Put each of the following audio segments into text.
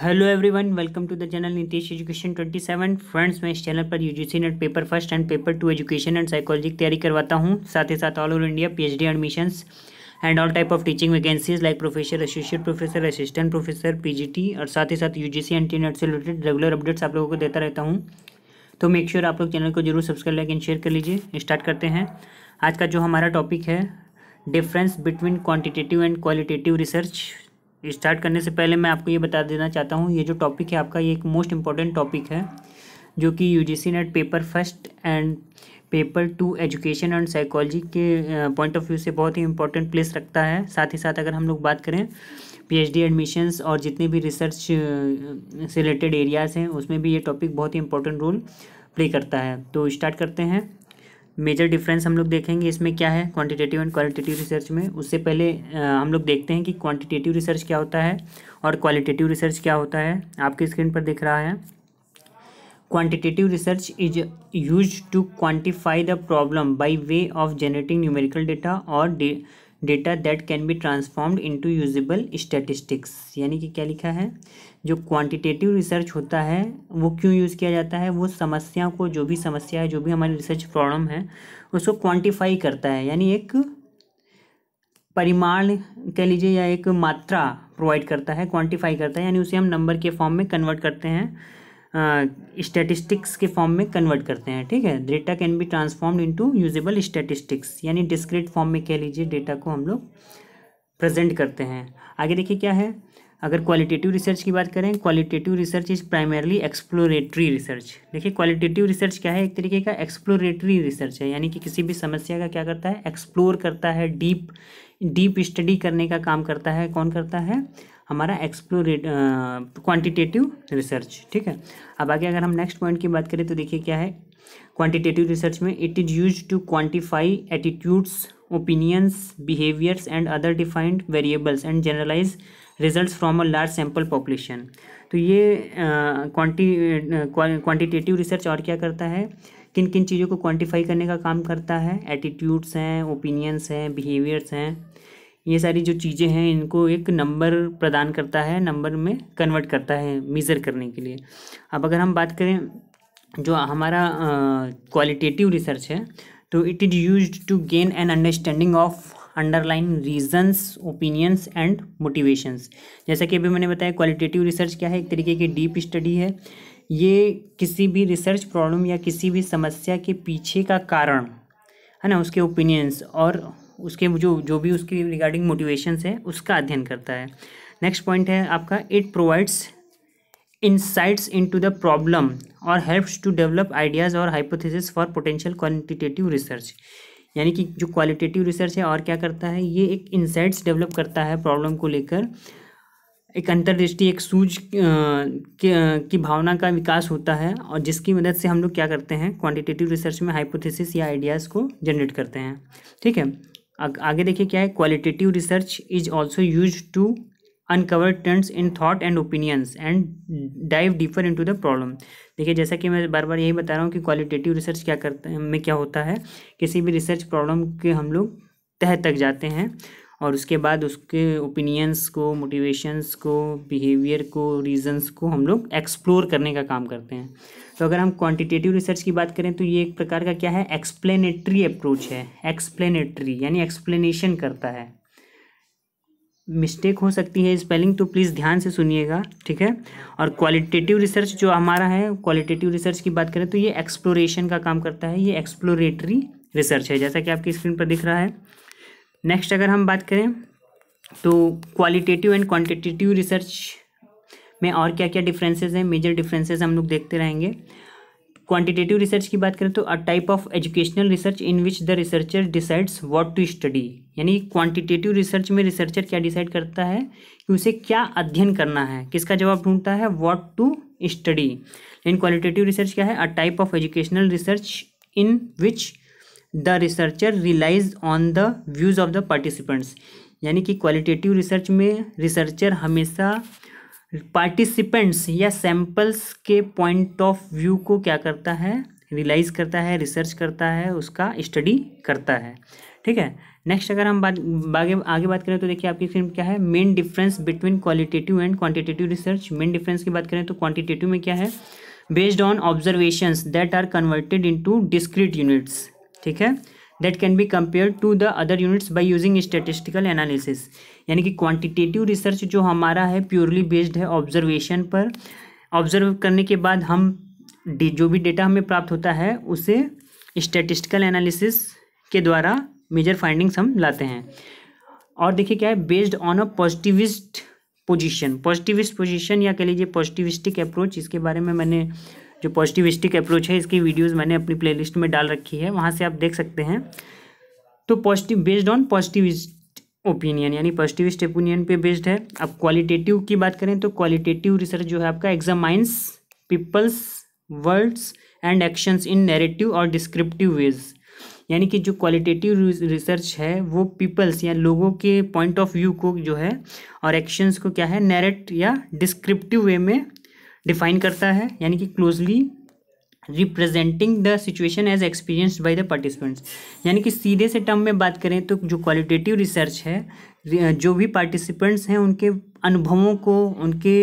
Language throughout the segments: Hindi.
hello everyone welcome to the channel Nitish education 27 friends मैं इस चैनल पर UGC NET paper first and paper two education and psychology की तैयारी करवाता हूं साथ ही साथ all over India PhD admissions and all type of teaching vacancies like professor associate professor assistant professor P और साथ ही साथ यू जी नेट से रिलेटेड रेगुलर अपडेट्स आप लोगों को देता रहता हूँ तो मेक श्योर sure आप लोग चैनल को जरूर सब्सक्राइब लाइक एंड शेयर कर लीजिए स्टार्ट करते हैं आज का जो हमारा टॉपिक है difference between quantitative and qualitative research start करने से पहले मैं आपको ये बता देना चाहता हूँ ये जो टॉपिक है आपका ये एक मोस्ट इम्पॉर्टेंट टॉपिक है जो कि U G NET paper first and paper two education and psychology के पॉइंट ऑफ व्यू से बहुत ही इम्पोर्टेंट प्लेस रखता है साथ ही साथ अगर हम लोग बात करें पीएचडी एडमिशन्स और जितने भी रिसर्च से रिलेटेड एरियाज़ हैं उसमें भी ये टॉपिक बहुत ही इम्पोर्टेंट रोल प्ले करता है तो स्टार्ट करते हैं मेजर डिफरेंस हम लोग देखेंगे इसमें क्या है क्वांटिटेटिव एंड क्वालिटेटिव रिसर्च में उससे पहले हम लोग देखते हैं कि क्वांटिटेटिव रिसर्च क्या होता है और क्वालिटेटिव रिसर्च क्या होता है आपके स्क्रीन पर दिख रहा है quantitative research is use to quantify the problem by way of generating numerical data और data that can be transformed into usable statistics यानी कि क्या लिखा है जो क्वांटिटेटिव रिसर्च होता है वो क्यों यूज़ किया जाता है वो समस्या को जो भी समस्या है जो भी हमारी रिसर्च प्रॉब्लम है उसको क्वांटिफाई करता है यानी एक परिमाण कह लीजिए या एक मात्रा प्रोवाइड करता है क्वांटिफाई करता है यानी उसे हम नंबर के फॉर्म में कन्वर्ट करते हैं स्टैटिस्टिक्स के फॉर्म में कन्वर्ट करते हैं ठीक है data can be transformed into usable statistics यानी डिस्क्रिट फॉर्म में कह लीजिए डेटा को हम लोग प्रेजेंट करते हैं आगे देखिए क्या है अगर क्वालिटेटिव रिसर्च की बात करें qualitative research is primarily exploratory research देखिए क्वालिटेटिव रिसर्च क्या है एक तरीके का एक्सप्लोरेटरी रिसर्च है यानी कि किसी भी समस्या का क्या करता है एक्सप्लोर करता है डीप डीप स्टडी करने का काम करता है कौन करता है हमारा एक्सप्लोरेट क्वांटिटेटिव रिसर्च ठीक है अब आगे अगर हम नेक्स्ट पॉइंट की बात करें तो देखिए क्या है क्वांटिटेटिव रिसर्च में it is use to quantify attitudes opinions behaviours and other defined variables and generalise result from a large sample population तो ये क्वान्टिटेटिव रिसर्च और क्या करता है किन किन चीज़ों को क्वान्टिफाई करने का काम करता है एटीट्यूड्स हैं ओपिनियंस हैं बिहेवियर्स हैं ये सारी जो चीज़ें हैं इनको एक नंबर प्रदान करता है नंबर में कन्वर्ट करता है मेज़र करने के लिए अब अगर हम बात करें जो हमारा क्वालिटेटिव रिसर्च है तो it is use to gain an understanding of underline reasons opinions and motivations जैसा कि अभी मैंने बताया क्वालिटेटिव रिसर्च क्या है एक तरीके की डीप स्टडी है ये किसी भी रिसर्च प्रॉब्लम या किसी भी समस्या के पीछे का कारण है ना उसके ओपिनियंस और उसके जो जो भी उसके रिगार्डिंग मोटिवेशंस है उसका अध्ययन करता है नेक्स्ट पॉइंट है आपका it provides insights into the problem और हेल्प्स टू डेवलप आइडियाज़ और hypothesis for potential quantitative research यानी कि जो क्वालिटेटिव रिसर्च है और क्या करता है ये एक इंसाइट्स डेवलप करता है प्रॉब्लम को लेकर एक अंतर्दृष्टि एक सूझ की भावना का विकास होता है और जिसकी मदद से हम लोग क्या करते हैं क्वांटिटेटिव रिसर्च में हाइपोथेसिस या आइडियाज़ को जनरेट करते हैं ठीक है आगे देखिए क्या है qualitative research is also use to uncover trends in thought and opinions and dive deeper to the problem देखिए जैसा कि मैं बार बार यही बता रहा हूँ कि क्वालिटेटिव रिसर्च क्या करता है में क्या होता है किसी भी रिसर्च प्रॉब्लम के हम लोग तह तक जाते हैं और उसके बाद उसके ओपिनियंस को मोटिवेशंस को बिहेवियर को रीजंस को हम लोग एक्सप्लोर करने का काम करते हैं तो अगर हम क्वांटिटेटिव रिसर्च की बात करें तो ये एक प्रकार का क्या है एक्सप्लेनेटरी अप्रोच है एक्सप्लेनेटरी यानी एक्सप्लेनेशन करता है मिस्टेक हो सकती है स्पेलिंग तो प्लीज़ ध्यान से सुनिएगा ठीक है और क्वालिटेटिव रिसर्च जो हमारा है क्वालिटेटिव रिसर्च की बात करें तो ये एक्सप्लोरेशन का काम करता है ये एक्सप्लोरेटरी रिसर्च है जैसा कि आपकी स्क्रीन पर दिख रहा है नेक्स्ट अगर हम बात करें तो क्वालिटेटिव एंड क्वान्टिटेटिव रिसर्च में और क्या क्या डिफरेंसेज हैं मेजर डिफरेंसेज हम लोग देखते रहेंगे क्वांटिटेटिव रिसर्च की बात करें तो a type of educational research in which the researcher decides what to study यानी क्वांटिटेटिव रिसर्च में रिसर्चर क्या डिसाइड करता है कि उसे क्या अध्ययन करना है किसका जवाब ढूंढता है what to study in qualitative research क्या है a type of educational research in which the researcher relies on the views of the participants यानी कि क्वालिटेटिव रिसर्च में रिसर्चर हमेशा पार्टिसिपेंट्स या सैम्पल्स के पॉइंट ऑफ व्यू को क्या करता है रियलाइज़ करता है रिसर्च करता है उसका स्टडी करता है ठीक है नेक्स्ट अगर हम बात आगे आगे बात करें तो देखिए आपकी फिल्म क्या है main difference between qualitative and quantitative research main difference की बात करें तो क्वांटिटेटिव में क्या है based on observations that are converted into discrete units ठीक है that can be compare to the other units by using statistical analysis यानी कि क्वान्टिटेटिव रिसर्च जो हमारा है प्योरली बेस्ड है ऑब्जर्वेशन पर ऑब्जर्व करने के बाद हम जो भी डेटा हमें प्राप्त होता है उसे स्टेटिस्टिकल एनालिसिस के द्वारा मेजर फाइंडिंग्स हम लाते हैं और देखिए क्या है based on a positivist position positivist position या कह लीजिए पॉजिटिविस्टिक अप्रोच इसके बारे में मैंने जो पॉजिटिविस्टिक अप्रोच है इसकी वीडियोज़ मैंने अपनी प्लेलिस्ट में डाल रखी है वहाँ से आप देख सकते हैं तो positive based on positivist opinion यानी पॉजिटिविस्ट ओपिनियन पे बेस्ड है अब क्वालिटेटिव की बात करें तो क्वालिटेटिव रिसर्च जो है आपका examines people's words and actions in narrative और डिस्क्रिप्टिव वेज यानी कि जो क्वालिटेटिव रिसर्च है वो पीपल्स या लोगों के पॉइंट ऑफ व्यू को जो है और एक्शंस को क्या है नैरेट या डिस्क्रिप्टिव वे में डिफाइन करता है यानी कि closely representing the situation as experienced by the participants यानी कि सीधे से टर्म में बात करें तो जो क्वालिटेटिव रिसर्च है जो भी पार्टिसिपेंट्स हैं उनके अनुभवों को उनके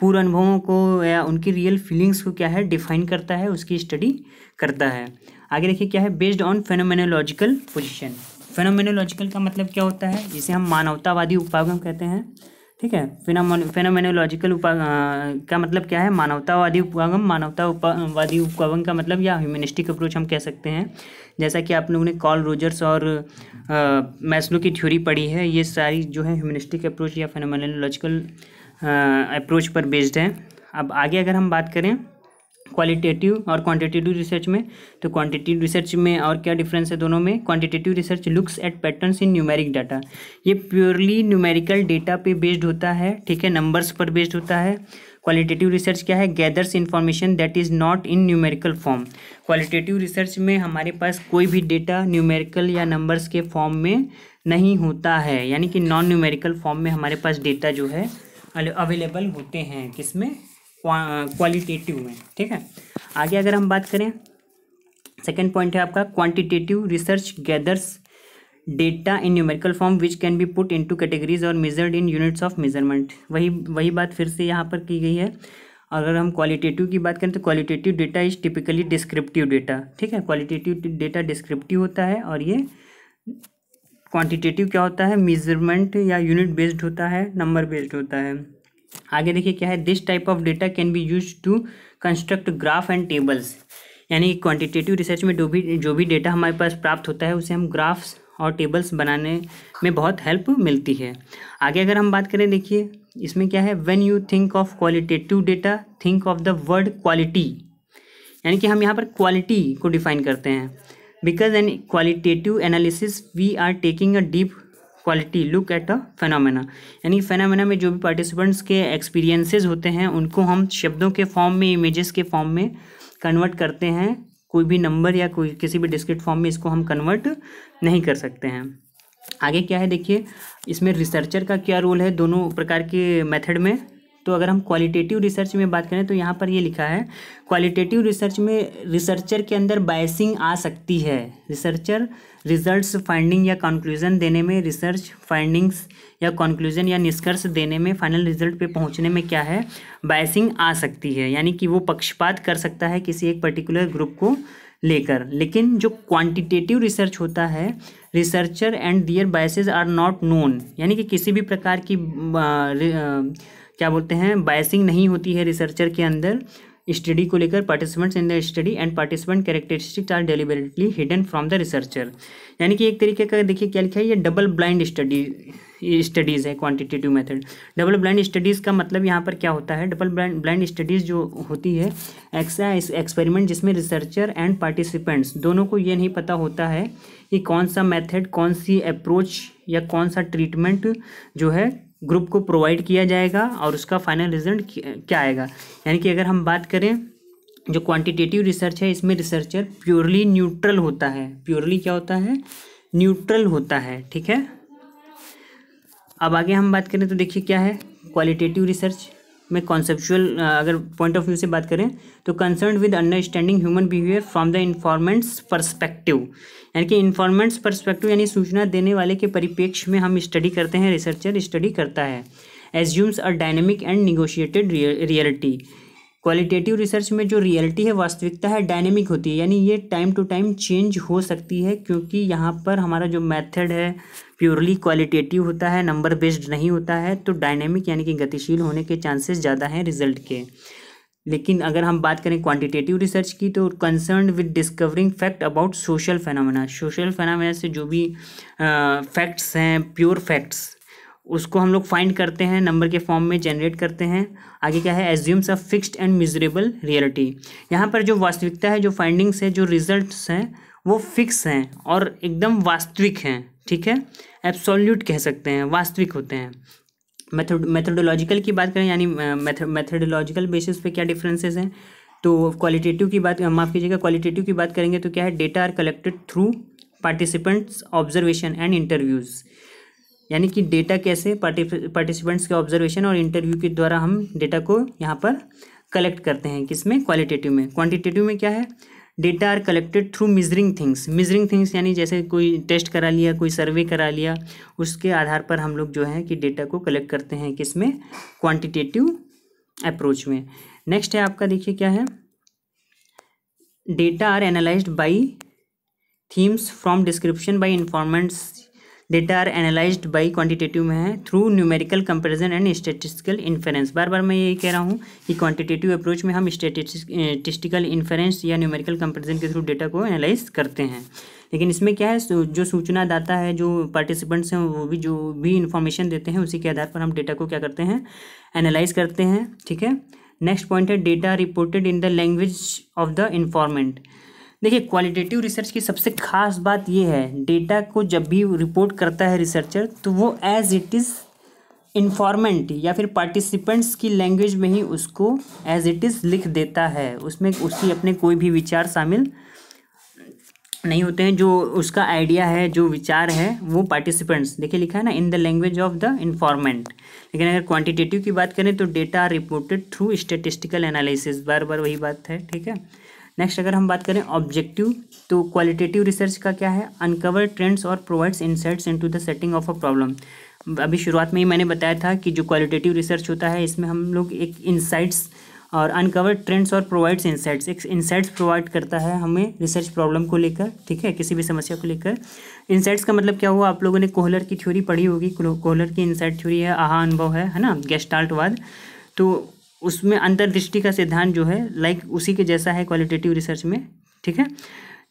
पूर्व अनुभवों को या उनकी रियल फीलिंग्स को क्या है डिफाइन करता है उसकी स्टडी करता है आगे देखिए क्या है based on phenomenological position phenomenological का मतलब क्या होता है जिसे हम मानवतावादी उपागम कहते हैं ठीक है फेनोमेनोलॉजिकल उपा का मतलब क्या है मानवतावादी मानवता मानवतावादी उपागम का मतलब या ह्यूमनिस्टिक अप्रोच हम कह सकते हैं जैसा कि आप लोगों ने कॉल रोजर्स और मैस्लो की थ्योरी पढ़ी है ये सारी जो है ह्यूमनिस्टिक अप्रोच या फेनोमेनोलॉजिकल अप्रोच पर बेस्ड है अब आगे अगर हम बात करें क्वालिटेटिव और क्वांटिटेटिव रिसर्च में तो क्वांटिटेटिव रिसर्च में और क्या डिफरेंस है दोनों में quantitative research looks at patterns in numeric data ये प्योरली न्यूमेरिकल डेटा पे बेस्ड होता है ठीक है नंबर्स पर बेस्ड होता है क्वालिटेटिव रिसर्च क्या है gathers information that is not in numerical form qualitative research में हमारे पास कोई भी डेटा न्यूमेरिकल या नंबर्स के फॉर्म में नहीं होता है यानी कि नॉन न्यूमेरिकल फॉर्म में हमारे पास डेटा जो है अवेलेबल होते हैं किसमें क्वालिटेटिव में ठीक है आगे अगर हम बात करें सेकेंड पॉइंट है आपका quantitative research gathers data in numerical form which can be put into categories और measured in units of measurement वही वही बात फिर से यहाँ पर की गई है अगर हम क्वालिटेटिव की बात करें तो qualitative data is typically descriptive data ठीक है क्वालिटेटिव डेटा डिस्क्रिप्टिव होता है और ये क्वांटिटेटिव क्या होता है मेजरमेंट या यूनिट बेस्ड होता है नंबर बेस्ड होता है आगे देखिए क्या है this type of data can be use to construct graph and tables यानी क्वांटिटेटिव रिसर्च में जो भी जो भी डेटा हमारे पास प्राप्त होता है उसे हम ग्राफ्स और टेबल्स बनाने में बहुत हेल्प मिलती है आगे अगर हम बात करें देखिए इसमें क्या है when you think of qualitative data think of the word quality यानी कि हम यहाँ पर क्वालिटी को डिफाइन करते हैं because an qualitative analysis we are taking a deep quality look at a phenomena यानी फेनोमेना में जो भी पार्टिसिपेंट्स के एक्सपीरियंसेस होते हैं उनको हम शब्दों के फॉर्म में इमेजेस के फॉर्म में कन्वर्ट करते हैं कोई भी नंबर या कोई किसी भी डिस्क्रिप्ट फॉर्म में इसको हम कन्वर्ट नहीं कर सकते हैं आगे क्या है देखिए इसमें रिसर्चर का क्या रोल है दोनों प्रकार के मेथड में तो अगर हम क्वालिटेटिव रिसर्च में बात करें तो यहाँ पर ये लिखा है क्वालिटेटिव रिसर्च में रिसर्चर के अंदर बायसिंग आ सकती है रिसर्चर रिजल्ट्स फाइंडिंग या कंक्लूजन देने में रिसर्च फाइंडिंग्स या कंक्लूजन या निष्कर्ष देने में फाइनल रिजल्ट पे पहुंचने में क्या है बायसिंग आ सकती है यानी कि वो पक्षपात कर सकता है किसी एक पर्टिकुलर ग्रुप को लेकर लेकिन जो क्वांटिटेटिव रिसर्च होता है researcher and their biases are not known यानी कि किसी भी प्रकार की क्या बोलते हैं बायसिंग नहीं होती है रिसर्चर के अंदर स्टडी को लेकर participants in the study and participant characteristics are deliberately hidden from the researcher यानी कि एक तरीके का देखिए क्या लिखा है ये डबल ब्लाइंड स्टडी स्टडीज़ है quantitative method double blind studies का मतलब यहाँ पर क्या होता है डबल ब्लाइंड स्टडीज़ जो होती है ऐसा एक्सपेरिमेंट जिसमें रिसर्चर एंड पार्टिसिपेंट्स दोनों को ये नहीं पता होता है कि कौन सा मेथड कौन सी अप्रोच या कौन सा ट्रीटमेंट जो है ग्रुप को प्रोवाइड किया जाएगा और उसका फाइनल रिजल्ट क्या आएगा यानी कि अगर हम बात करें जो क्वांटिटेटिव रिसर्च है इसमें रिसर्चर प्योरली न्यूट्रल होता है प्योरली क्या होता है न्यूट्रल होता है ठीक है अब आगे हम बात करें तो देखिए क्या है क्वालिटेटिव रिसर्च में कॉन्सेप्चुअल अगर पॉइंट ऑफ व्यू से बात करें तो concern with understanding human behaviour from the informants perspective यानी कि इन्फॉर्मेंट्स परस्पेक्टिव यानी सूचना देने वाले के परिप्रेक्ष्य में हम स्टडी करते हैं रिसर्चर स्टडी करता है assumes a dynamic and negotiated reality qualitative research में जो रियलिटी है वास्तविकता है डायनेमिक होती है यानी ये टाइम टू टाइम चेंज हो सकती है क्योंकि यहाँ पर हमारा जो मेथड है प्योरली क्वालिटेटिव होता है नंबर बेस्ड नहीं होता है तो डायनेमिक यानी कि गतिशील होने के चांसेस ज़्यादा हैं रिजल्ट के लेकिन अगर हम बात करें क्वांटिटेटिव रिसर्च की तो concern with discovering fact about social phenomena social phenomena से जो भी फैक्ट्स हैं प्योर फैक्ट्स उसको हम लोग फाइंड करते हैं नंबर के फॉर्म में जनरेट करते हैं आगे क्या है assumes of fixed and measurable reality यहाँ पर जो वास्तविकता है जो फाइंडिंग्स है जो रिजल्ट्स हैं वो फिक्स हैं और एकदम वास्तविक हैं ठीक है एब्सोल्यूट कह सकते हैं वास्तविक होते हैं मेथड मेथडोलॉजिकल की बात करें यानी मेथडोलॉजिकल बेसिस पे क्या डिफरेंसेस हैं तो क्वालिटेटिव की बात माफ़ कीजिएगा क्वालिटेटिव की बात करेंगे तो क्या है data are collected through participants observation and interviews यानी कि डेटा कैसे पार्टिसिपेंट्स के ऑब्जर्वेशन और इंटरव्यू के द्वारा हम डेटा को यहाँ पर कलेक्ट करते हैं किसमें क्वालिटेटिव में क्वांटिटेटिव में क्या है data are collected through measuring things measuring things यानी जैसे कोई टेस्ट करा लिया कोई सर्वे करा लिया उसके आधार पर हम लोग जो है कि डेटा को कलेक्ट करते हैं किस में क्वान्टिटेटिव अप्रोच में नेक्स्ट है आपका देखिए क्या है data are analyse by themes from description by informants data are analysed by quantitative में है through numerical comparison and statistical inference बार बार मैं यही कह रहा हूँ कि क्वान्टिटेटिव अप्रोच में हम स्टेटिस्टिकल इन्फरेंस या न्यूमेरिकल कंपेरिजन के थ्रू डेटा को एनालाइज करते हैं लेकिन इसमें क्या है जो सूचना दाता है जो पार्टिसिपेंट्स हैं वो भी जो भी इन्फॉर्मेशन देते हैं उसी के आधार पर हम डेटा को क्या करते हैं एनालाइज करते हैं ठीक है नेक्स्ट पॉइंट है data reported in the language of the informant देखिए क्वालिटेटिव रिसर्च की सबसे खास बात यह है डेटा को जब भी रिपोर्ट करता है रिसर्चर तो वो एज इट इज़ इन्फॉर्मेंट या फिर पार्टिसिपेंट्स की लैंग्वेज में ही उसको एज इट इज़ लिख देता है उसमें उसकी अपने कोई भी विचार शामिल नहीं होते हैं जो उसका आइडिया है जो विचार है वो पार्टिसिपेंट्स देखिए लिखा है ना in the language of the informant लेकिन अगर क्वांटिटेटिव की बात करें तो data reported through statistical analysis बार बार वही बात है ठीक है नेक्स्ट अगर हम बात करें ऑब्जेक्टिव तो क्वालिटेटिव रिसर्च का क्या है अनकवर ट्रेंड्स और provides insights into the setting of a problem अभी शुरुआत में ही मैंने बताया था कि जो क्वालिटेटिव रिसर्च होता है इसमें हम लोग एक इनसाइट्स और अनकवर ट्रेंड्स और प्रोवाइड्स इनसाइट्स एक इनसाइट्स प्रोवाइड करता है हमें रिसर्च प्रॉब्लम को लेकर ठीक है किसी भी समस्या को लेकर इनसाइट्स का मतलब क्या हुआ आप लोगों ने कोहलर की थ्योरी पढ़ी होगी कोहलर की इनसाइट थ्योरी है आहा अनुभव है है ना गेस्टाल्टवाद तो उसमें अंतर्दृष्टि का सिद्धांत जो है लाइक उसी के जैसा है क्वालिटेटिव रिसर्च में ठीक है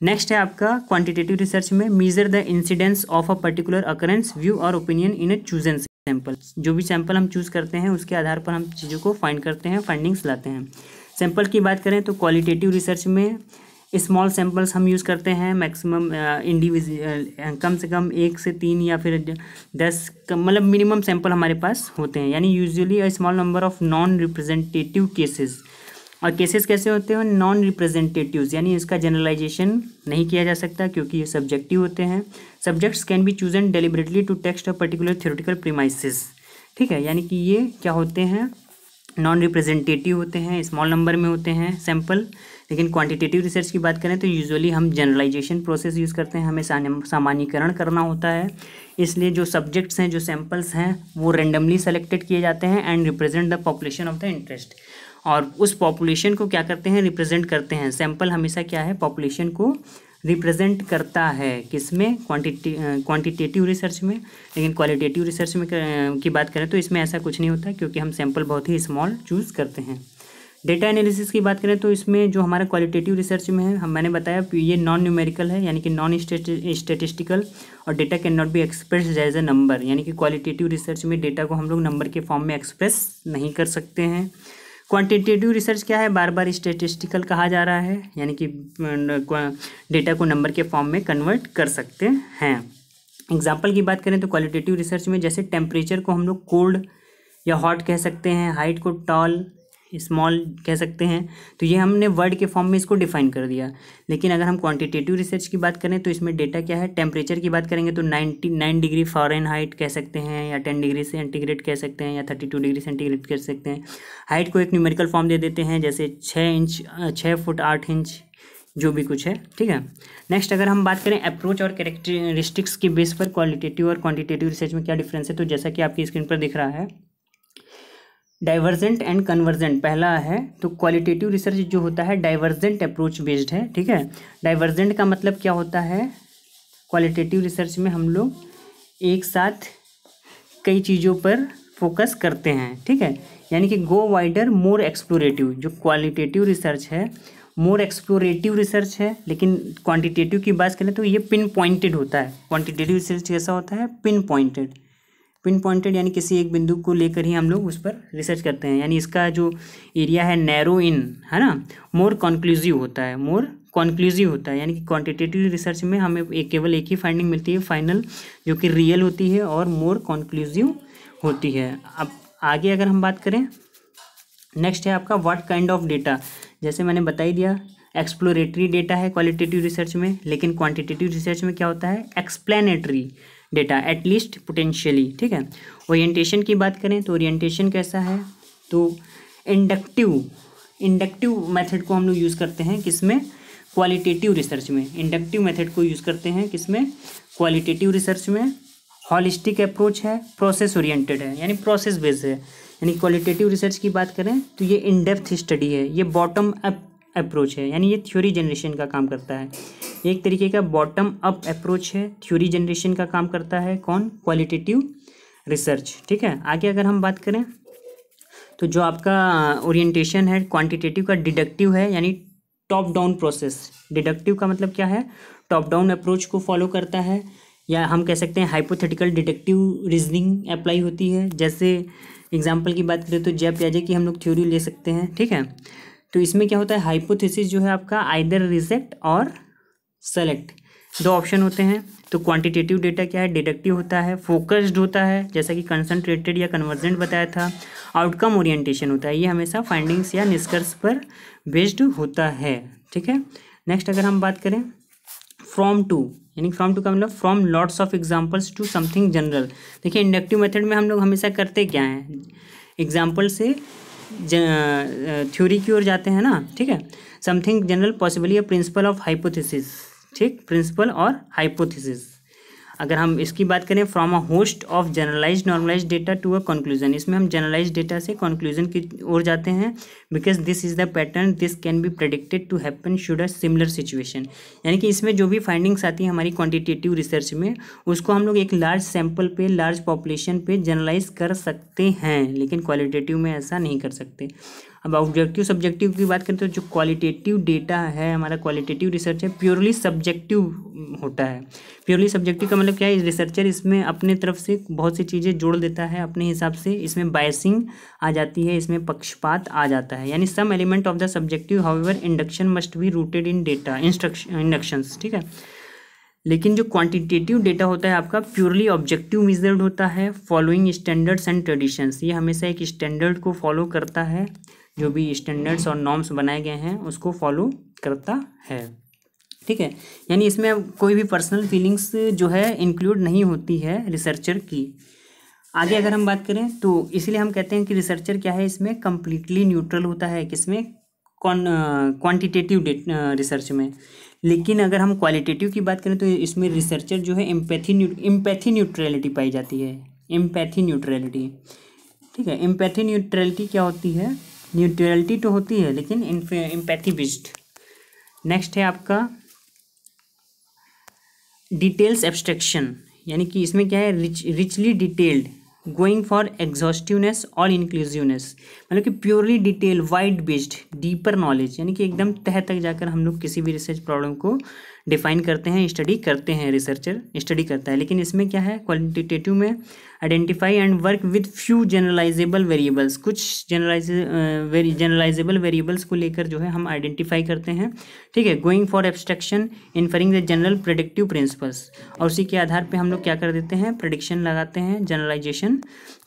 नेक्स्ट है आपका क्वांटिटेटिव रिसर्च में measure the incidence of a particular occurrence view और opinion in a chosen sample जो भी सैंपल हम चूज़ करते हैं उसके आधार पर हम चीज़ों को फाइंड करते हैं फाइंडिंग्स लाते हैं सैंपल की बात करें तो क्वालिटेटिव रिसर्च में स्मॉल सैम्पल्स हम यूज़ करते हैं मैक्सिमम इंडिविजुअल uh, uh, कम से कम एक से तीन या फिर दस मतलब मिनिमम सैंपल हमारे पास होते हैं यानी usually a small number of non representative cases और केसेस कैसे होते हैं नॉन रिप्रेजेंटेटिव्स यानी इसका जनरलाइजेशन नहीं किया जा सकता क्योंकि ये सब्जेक्टिव होते हैं subjects can be chosen deliberately to text a particular theoretical premises ठीक है यानी कि ये क्या होते हैं नॉन रिप्रेजेंटेटिव होते हैं स्मॉल नंबर में होते हैं सैम्पल लेकिन क्वांटिटेटिव रिसर्च की बात करें तो यूजुअली हम जनरलाइजेशन प्रोसेस यूज़ करते हैं हमें सामान्यकरण करना होता है इसलिए जो सब्जेक्ट्स हैं जो सैम्पल्स हैं वो रेंडमली सेलेक्टेड किए जाते हैं and represent the population of the interest और उस पॉपुलेशन को क्या करते हैं रिप्रेजेंट करते हैं सैम्पल हमेशा क्या है पॉपुलेशन को रिप्रेजेंट करता है किसमें क्वांटिटी क्वांटिटेटिव रिसर्च में लेकिन क्वालिटेटिव रिसर्च में कर, की बात करें तो इसमें ऐसा कुछ नहीं होता क्योंकि हम सैम्पल बहुत ही स्मॉल चूज़ करते हैं डेटा एनालिसिस की बात करें तो इसमें जो हमारा क्वालिटेटिव रिसर्च में है हम मैंने बताया तो ये नॉन न्यूमेरिकल है यानी कि नॉन स्टेटिस्टिकल और data can not be express as a number यानी कि क्वालिटेटिव रिसर्च में डेटा को हम लोग नंबर के फॉर्म में एक्सप्रेस नहीं कर सकते हैं क्वांटिटेटिव रिसर्च क्या है बार बार स्टेटिस्टिकल कहा जा रहा है यानी कि डेटा को नंबर के फॉर्म में कन्वर्ट कर सकते हैं एग्जाम्पल की बात करें तो क्वालिटेटिव रिसर्च में जैसे टेम्परेचर को हम लोग कोल्ड या हॉट कह सकते हैं हाइट को टॉल स्मॉल कह सकते हैं तो ये हमने वर्ड के फॉर्म में इसको डिफाइन कर दिया लेकिन अगर हम क्वांटिटेटिव रिसर्च की बात करें तो इसमें डेटा क्या है टेम्परेचर की बात करेंगे तो ninety nine degree Fahrenheit कह सकते हैं या टेन डिग्री सेंटीग्रेड कह सकते हैं या थर्टी टू डिग्री सेंटीग्रेड कह सकते हैं हाइट को एक न्यूमेरिकल फॉर्म दे देते हैं जैसे छः इंच छः फुट आठ इंच जो भी कुछ है ठीक है नेक्स्ट अगर हम बात करें अप्रोच और कैरेक्टरिस्टिक्स के बेस पर क्वालिटेटिव और क्वांटिटेटिव रिसर्च में क्या डिफरेंस है तो जैसा कि आपकी स्क्रीन पर दिख रहा है डाइवर्जेंट एंड कन्वर्जेंट पहला है तो क्वालिटेटिव रिसर्च जो होता है डाइवर्जेंट अप्रोच बेस्ड है ठीक है डाइवर्जेंट का मतलब क्या होता है क्वालिटेटिव रिसर्च में हम लोग एक साथ कई चीज़ों पर फोकस करते हैं ठीक है यानी कि गो वाइडर मोर एक्सप्लोरेटिव जो क्वालिटेटिव रिसर्च है मोर एक्सप्लोरेटिव रिसर्च है लेकिन क्वांटिटेटिव की बात करें तो ये पिन पॉइंटेड होता है क्वांटिटेटिव रिसर्च कैसा होता है पिन पॉइंटेड पिन पॉइंटेड यानी किसी एक बिंदु को लेकर ही हम लोग उस पर रिसर्च करते हैं यानी इसका जो एरिया है नैरो इन है ना मोर कॉन्क्लूसिव होता है मोर कॉन्क्लूसिव होता है यानी कि क्वांटिटेटिव रिसर्च में हमें एक केवल एक ही फाइंडिंग मिलती है फाइनल जो कि रियल होती है और मोर कॉन्क्लूसिव होती है अब आगे अगर हम बात करें नेक्स्ट है आपका व्हाट काइंड ऑफ डेटा जैसे मैंने बताई दिया एक्सप्लोरेटरी डेटा है क्वालिटेटिव रिसर्च में लेकिन क्वांटिटेटिव रिसर्च में क्या होता है एक्सप्लेनेटरी डेटा एटलीस्ट पोटेंशियली ठीक है ओरिएंटेशन की बात करें तो ओरिएंटेशन कैसा है तो इंडक्टिव इंडक्टिव मेथड को हम लोग यूज़ करते हैं किसमें क्वालिटेटिव रिसर्च में इंडक्टिव मेथड को यूज़ करते हैं किसमें क्वालिटेटिव रिसर्च में हॉलिस्टिक अप्रोच है प्रोसेस ओरिएंटेड है यानी प्रोसेस बेस्ड है यानी क्वालिटेटिव रिसर्च की बात करें तो ये इनडेप्थ स्टडी है ये बॉटम अप अप्रोच है यानी ये थ्योरी जनरेशन का काम करता है एक तरीके का बॉटम अप अप्रोच है थ्योरी जनरेशन का काम करता है कौन क्वालिटेटिव रिसर्च ठीक है आगे अगर हम बात करें तो जो आपका ओरिएंटेशन है क्वांटिटेटिव का डिडक्टिव है यानी टॉप डाउन प्रोसेस डिडक्टिव का मतलब क्या है टॉप डाउन अप्रोच को फॉलो करता है या हम कह सकते हैं हाइपोथेटिकल डिडक्टिव रीजनिंग अप्लाई होती है जैसे एग्जाम्पल की बात करें तो जैप याजे की हम लोग थ्योरी ले सकते हैं ठीक है तो इसमें क्या होता है हाइपोथेसिस जो है आपका आइदर रिजेक्ट और सेलेक्ट दो ऑप्शन होते हैं तो क्वांटिटेटिव डेटा क्या है डिडक्टिव होता है फोकस्ड होता है जैसा कि कंसनट्रेटेड या कन्वर्जेंट बताया था आउटकम ओरिएंटेशन होता है ये हमेशा फाइंडिंग्स या निष्कर्ष पर बेस्ड होता है ठीक है नेक्स्ट अगर हम बात करें फ्रॉम टू यानी फ्रॉम टू का मतलब from lots of examples to something general देखिए इंडक्टिव मेथड में हम लोग हमेशा करते क्या हैं एग्जाम्पल से थ्योरी की ओर जाते हैं ना ठीक है something general possibly a principle of hypothesis ठीक प्रिंसिपल और हाइपोथेसिस अगर हम इसकी बात करें from a host of generalise normalise data to a conclusion इसमें हम जनरलाइज डेटा से कंक्लूजन की ओर जाते हैं because this is the pattern this can be predicted to happen should a similar situation यानी कि इसमें जो भी फाइंडिंग्स आती हैं हमारी क्वांटिटेटिव रिसर्च में उसको हम लोग एक लार्ज सैंपल पे लार्ज पॉपुलेशन पे जनरलाइज कर सकते हैं लेकिन क्वालिटेटिव में ऐसा नहीं कर सकते अब ऑब्जेक्टिव सब्जेक्टिव की बात करें तो जो क्वालिटेटिव डेटा है हमारा क्वालिटेटिव रिसर्च है प्योरली सब्जेक्टिव होता है प्योरली सब्जेक्टिव का मतलब क्या है रिसर्चर इसमें अपने तरफ से बहुत सी चीज़ें जोड़ देता है अपने हिसाब से इसमें बायसिंग आ जाती है इसमें पक्षपात आ जाता है यानी some element of the subjective however induction must be rooted in data instruction inductions ठीक है लेकिन जो क्वांटिटेटिव डेटा होता है आपका प्योरली ऑब्जेक्टिव मेजर्ड होता है फॉलोइंग स्टैंडर्ड्स एंड ट्रेडिशंस ये हमेशा एक स्टैंडर्ड को फॉलो करता है जो भी स्टैंडर्ड्स और नॉर्म्स बनाए गए हैं उसको फॉलो करता है ठीक है यानी इसमें कोई भी पर्सनल फीलिंग्स जो है इंक्लूड नहीं होती है रिसर्चर की आगे अगर हम बात करें तो इसलिए हम कहते हैं कि रिसर्चर क्या है इसमें कम्प्लीटली न्यूट्रल होता है किसमें कौन क्वान्टिटेटिव रिसर्च में लेकिन अगर हम क्वालिटेटिव की बात करें तो इसमें रिसर्चर जो है एम्पैथी एम्पैथी न्यूट्रलिटी पाई जाती है एम्पैथी न्यूट्रलिटी ठीक है एम्पैथी न्यूट्रलिटी क्या होती है न्यूट्रलिटी तो होती है लेकिन इम्पैथी बेस्ड नेक्स्ट है आपका डिटेल्स एब्स्ट्रैक्शन यानी कि इसमें क्या है rich richly detailed going for exhaustiveness और इंक्लूसिवनेस मतलब कि purely detail wide based deeper knowledge यानी कि एकदम तह तक जाकर हम लोग किसी भी रिसर्च प्रॉब्लम को डिफाइन करते हैं स्टडी करते हैं रिसर्चर स्टडी करता है लेकिन इसमें क्या है क्वालिटेटिव में identify and work with few generalisable variables कुछ जनरलाइज जनरलाइजेबल वेरिएबल्स को लेकर जो है हम आइडेंटिफाई करते हैं ठीक है going for abstraction inferring the general productive principles और उसी के आधार पर हम लोग क्या कर देते हैं प्रोडिक्शन लगाते हैं जनरलाइजेशन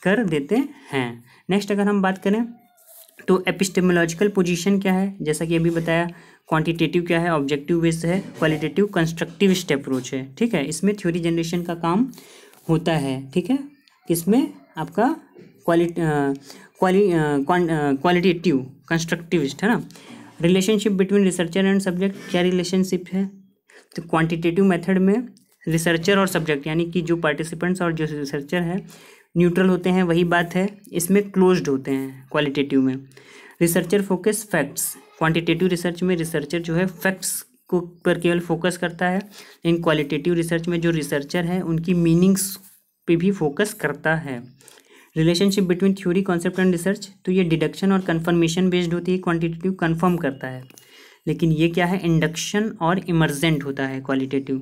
कर देते हैं नेक्स्ट अगर हम बात करें तो एपिस्टेमोलॉजिकल पोजीशन क्या है जैसा कि अभी बताया क्वांटिटेटिव क्या है ऑब्जेक्टिव बेस्ड है क्वालिटेटिव कंस्ट्रक्टिव स्टेप अप्रोच है ठीक है इसमें थ्योरी जनरेशन का काम होता है ठीक है इसमें आपका क्वालिटी क्वालिटेटिव कंस्ट्रक्टिविस्ट है ना relationship between researcher and subject क्या रिलेशनशिप है तो क्वांटिटेटिव मेथड में रिसर्चर और सब्जेक्ट यानी कि जो पार्टिसिपेंट्स और जो रिसर्चर है न्यूट्रल होते हैं वही बात है इसमें क्लोज्ड होते हैं क्वालिटेटिव में researcher focus facts quantitative research में रिसर्चर जो है फैक्ट्स को पर केवल फोकस करता है लेकिन क्वालिटेटिव रिसर्च में जो रिसर्चर है उनकी मीनिंग्स पे भी फोकस करता है relationship between theory concept and research तो ये डिडक्शन और कन्फर्मेशन बेस्ड होती है क्वान्टिटेटिव कन्फर्म करता है लेकिन ये क्या है इंडक्शन और इमर्जेंट होता है क्वालिटेटिव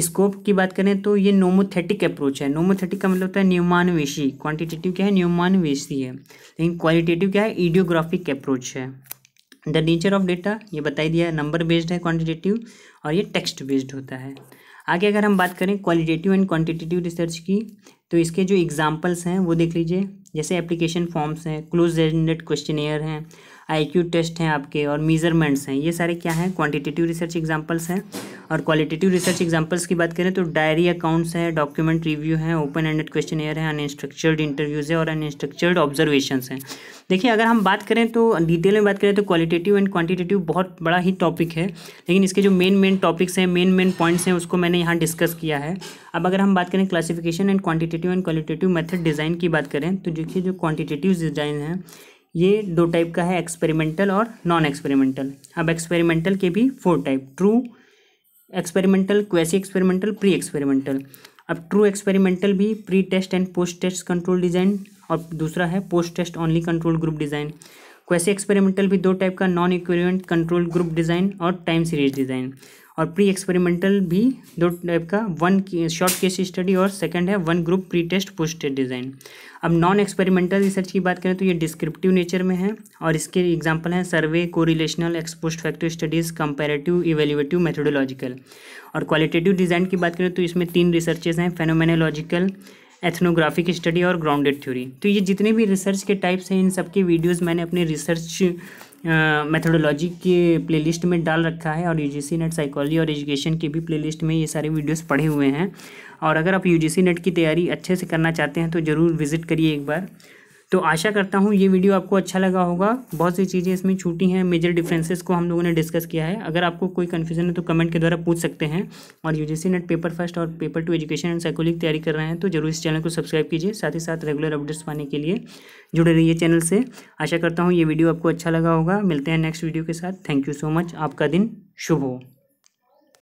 स्कोप की बात करें तो ये नोमोथेटिक अप्रोच है नोमोथेटिक का मतलब होता है न्यूमानवेशी क्वांटिटेटिव क्या है न्यूमानवेशी है लेकिन क्वालिटेटिव क्या है ईडियोग्राफिक अप्रोच है द नेचर ऑफ डेटा ये बताई दिया नंबर बेस्ड है क्वांटिटेटिव और ये टेक्स्ट बेस्ड होता है आगे अगर हम बात करें क्वालिटेटिव एंड क्वांटिटेटिव रिसर्च की तो इसके जो एग्जाम्पल्स हैं वो देख लीजिए जैसे एप्लीकेशन फॉर्म्स हैं क्लोज एंडेड क्वेश्चन हैं आईक्यू टेस्ट हैं आपके और मीज़रमेंट्स हैं ये सारे क्या हैं क्वांटिटेटिव रिसर्च एग्जांपल्स हैं और क्वालिटेटिव रिसर्च एग्जांपल्स की बात करें तो डायरी अकाउंट्स हैं डॉक्यूमेंट रिव्यू हैं ओपन एंडेड क्वेश्चन एयर है अनस्ट्रक्चर्ड इंटरव्यूज़ है और अनस्ट्रक्चर्ड ऑब्जर्वेशन हैं देखिए अगर हम बात करें तो डिटेल में बात करें तो क्वालिटेटिव एंड क्वान्टिटेटिव बहुत बड़ा ही टॉपिक है लेकिन इसके जो मेन मेन टॉपिक्स हैं मेन मेन पॉइंट्स हैं उसको मैंने यहाँ डिस्कस किया है अब अगर हम बात करें classification and quantitative and qualitative method design की बात करें तो देखिए जो क्वान्टिटेटिव डिज़ाइन है ये दो टाइप का है एक्सपेरिमेंटल और नॉन एक्सपेरिमेंटल अब एक्सपेरिमेंटल के भी four type true experimental quasi experimental pre experimental अब ट्रू एक्सपेरिमेंटल भी pre test and post test control design और दूसरा है post test only control group design quasi experimental भी दो टाइप का non equipment control group design और टाइम सीरीज डिज़ाइन और प्री एक्सपेरिमेंटल भी दो टाइप का वन शॉर्ट केस स्टडी और सेकंड है one group pre test post test design अब नॉन एक्सपेरिमेंटल रिसर्च की बात करें तो ये डिस्क्रिप्टिव नेचर में है और इसके एग्जाम्पल हैं survey correlational ex post facto studies comparative evaluative methodological और क्वालिटेटिव डिज़ाइन की बात करें तो इसमें तीन रिसर्चेज हैं फेनोमेनोलॉजिकल एथनोग्राफिक स्टडी और ग्राउंडेड थ्योरी तो ये जितने भी रिसर्च के टाइप्स हैं इन सबके वीडियोज़ मैंने अपने रिसर्च मेथोडोलॉजी के प्लेलिस्ट में डाल रखा है और यू जी नेट साइकोलॉजी और एजुकेशन के भी प्लेलिस्ट में ये सारे वीडियोस पढ़े हुए हैं और अगर आप यू जी नेट की तैयारी अच्छे से करना चाहते हैं तो ज़रूर विज़िट करिए एक बार तो आशा करता हूँ ये वीडियो आपको अच्छा लगा होगा बहुत सी चीज़ें इसमें छूटी हैं मेजर डिफरेंसेस को हम लोगों ने डिस्कस किया है अगर आपको कोई कन्फ्यूजन है तो कमेंट के द्वारा पूछ सकते हैं और यूजीसी नेट पेपर फर्स्ट और paper two education and psychology तैयारी कर रहे हैं तो जरूर इस चैनल को सब्सक्राइब कीजिए साथ ही साथ रेगुलर अपडेट्स पाने के लिए जुड़े रहिए चैनल से आशा करता हूँ ये वीडियो आपको अच्छा लगा होगा मिलते हैं नेक्स्ट वीडियो के साथ थैंक यू सो मच आपका दिन शुभ हो